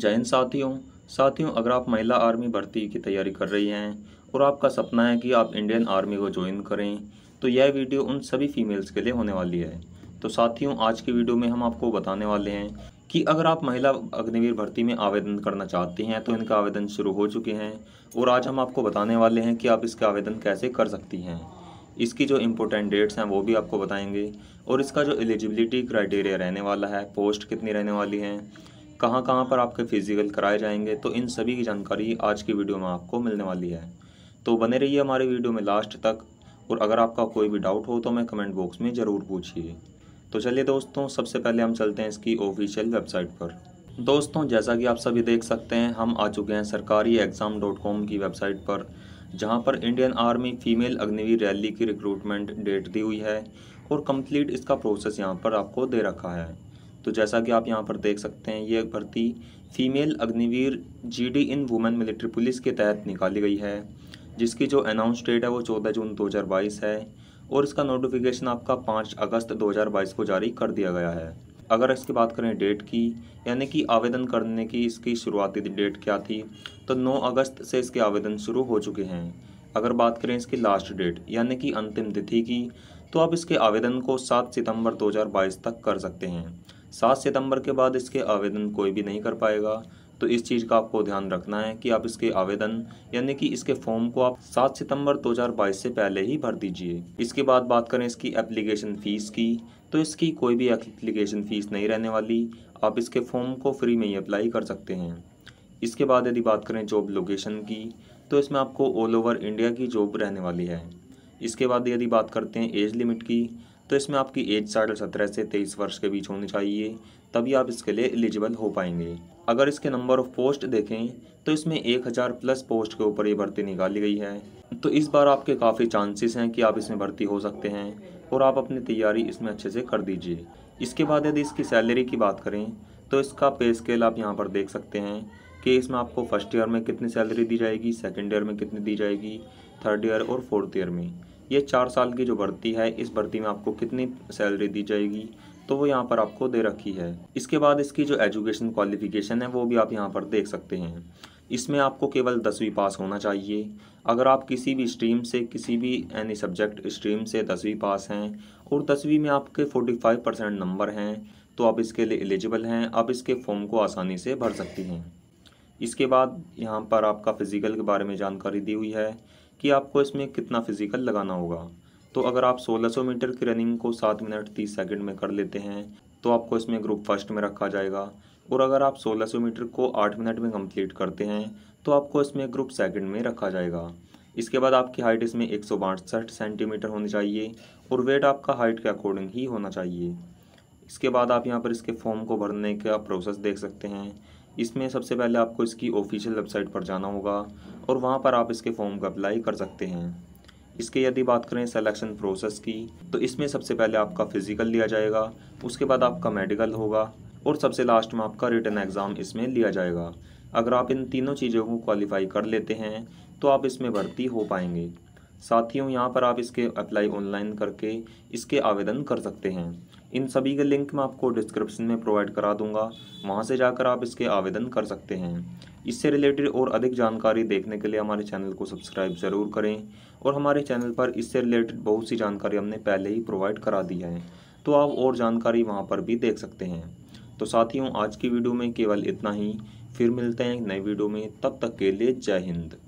जय हिंद साथियों साथियों अगर आप महिला आर्मी भर्ती की तैयारी कर रही हैं और आपका सपना है कि आप इंडियन आर्मी को ज्वाइन करें तो यह वीडियो उन सभी फीमेल्स के लिए होने वाली है तो साथियों आज की वीडियो में हम आपको बताने वाले हैं कि अगर आप महिला अग्निवीर भर्ती में आवेदन करना चाहते हैं तो इनका आवेदन शुरू हो चुके हैं और आज हम आपको बताने वाले हैं कि आप इसके आवेदन कैसे कर सकती हैं इसकी जो इम्पोर्टेंट डेट्स हैं वो भी आपको बताएंगे और इसका जो एलिजिबिलिटी क्राइटेरिया रहने वाला है पोस्ट कितनी रहने वाली हैं कहाँ कहाँ पर आपके फिजिकल कराए जाएंगे तो इन सभी की जानकारी आज की वीडियो में आपको मिलने वाली है तो बने रहिए हमारे वीडियो में लास्ट तक और अगर आपका कोई भी डाउट हो तो हमें कमेंट बॉक्स में ज़रूर पूछिए तो चलिए दोस्तों सबसे पहले हम चलते हैं इसकी ऑफिशियल वेबसाइट पर दोस्तों जैसा कि आप सभी देख सकते हैं हम आ चुके हैं सरकारी एग्ज़ाम डॉट कॉम की वेबसाइट पर जहां पर Indian army female Agniveer rally की रिक्रूटमेंट डेट दी हुई है और कंप्लीट इसका प्रोसेस यहां पर आपको दे रखा है तो जैसा कि आप यहाँ पर देख सकते हैं ये भर्ती female Agniveer GD in women military police के तहत निकाली गई है जिसकी जो अनाउंस डेट है वो चौदह जून दो है और इसका नोटिफिकेशन आपका पाँच अगस्त दो को जारी कर दिया गया है अगर इसकी बात करें डेट की यानी कि आवेदन करने की इसकी शुरुआती डेट क्या थी तो 9 अगस्त से इसके आवेदन शुरू हो चुके हैं अगर बात करें इसकी लास्ट डेट यानी कि अंतिम तिथि की तो आप इसके आवेदन को 7 सितंबर 2022 तक कर सकते हैं सात सितंबर के बाद इसके आवेदन कोई भी नहीं कर पाएगा तो इस चीज़ का आपको ध्यान रखना है कि आप इसके आवेदन यानी कि इसके फॉर्म को आप 7 सितंबर 2022 से पहले ही भर दीजिए इसके बाद बात करें इसकी एप्लीकेशन फ़ीस की तो इसकी कोई भी एप्लीकेशन फ़ीस नहीं रहने वाली आप इसके फॉर्म को फ्री में ही अप्लाई कर सकते हैं इसके बाद यदि बात करें जॉब लोकेशन की तो इसमें आपको ऑल ओवर इंडिया की जॉब रहने वाली है इसके बाद यदि बात करते हैं एज लिमिट की तो इसमें आपकी एज साढ़े सत्रह से तेईस वर्ष के बीच होनी चाहिए तभी आप इसके लिए एलिजिबल हो पाएंगे अगर इसके नंबर ऑफ पोस्ट देखें तो इसमें एक हज़ार प्लस पोस्ट के ऊपर ये भर्ती निकाली गई है तो इस बार आपके काफ़ी चांसेस हैं कि आप इसमें भर्ती हो सकते हैं और आप अपनी तैयारी इसमें अच्छे से कर दीजिए इसके बाद यदि इसकी सैलरी की बात करें तो इसका पे स्केल आप यहाँ पर देख सकते हैं कि इसमें आपको फर्स्ट ईयर में कितनी सैलरी दी जाएगी सेकेंड ईयर में कितनी दी जाएगी थर्ड ईयर और फोर्थ ईयर में ये चार साल की जो भर्ती है इस भर्ती में आपको कितनी सैलरी दी जाएगी तो वो यहाँ पर आपको दे रखी है इसके बाद इसकी जो एजुकेशन क्वालिफिकेशन है वो भी आप यहाँ पर देख सकते हैं इसमें आपको केवल दसवीं पास होना चाहिए अगर आप किसी भी स्ट्रीम से किसी भी एनी सब्जेक्ट स्ट्रीम से दसवीं पास हैं और दसवीं में आपके 45 परसेंट नंबर हैं तो आप इसके लिए एलिजिबल हैं आप इसके फॉर्म को आसानी से भर सकती हैं इसके बाद यहाँ पर आपका फिज़िकल के बारे में जानकारी दी हुई है कि आपको इसमें कितना फिजिकल लगाना होगा तो अगर आप 1600 मीटर की रनिंग को सात मिनट तीस सेकंड में कर लेते हैं तो आपको इसमें ग्रुप फर्स्ट में रखा जाएगा और अगर आप 1600 मीटर को आठ मिनट में कंप्लीट करते हैं तो आपको इसमें ग्रुप सेकंड में रखा जाएगा इसके बाद आपकी हाइट इसमें एक सेंटीमीटर होनी चाहिए और वेट आपका हाइट के अकॉर्डिंग ही होना चाहिए इसके बाद आप यहाँ पर इसके फॉर्म को भरने का प्रोसेस देख सकते हैं इसमें सबसे पहले आपको इसकी ऑफिशियल वेबसाइट पर जाना होगा और वहाँ पर आप इसके फॉर्म का अप्लाई कर सकते हैं इसके यदि बात करें सिलेक्शन प्रोसेस की तो इसमें सबसे पहले आपका फ़िज़िकल लिया जाएगा उसके बाद आपका मेडिकल होगा और सबसे लास्ट में आपका रिटर्न एग्ज़ाम इसमें लिया जाएगा अगर आप इन तीनों चीज़ों को क्वालिफाई कर लेते हैं तो आप इसमें भर्ती हो पाएंगे साथियों यहाँ पर आप इसके अप्लाई ऑनलाइन करके इसके आवेदन कर सकते हैं इन सभी के लिंक मैं आपको डिस्क्रिप्शन में प्रोवाइड करा दूंगा वहाँ से जाकर आप इसके आवेदन कर सकते हैं इससे रिलेटेड और अधिक जानकारी देखने के लिए हमारे चैनल को सब्सक्राइब ज़रूर करें और हमारे चैनल पर इससे रिलेटेड बहुत सी जानकारी हमने पहले ही प्रोवाइड करा दी है तो आप और जानकारी वहाँ पर भी देख सकते हैं तो साथियों आज की वीडियो में केवल इतना ही फिर मिलते हैं नई वीडियो में तब तक के लिए जय हिंद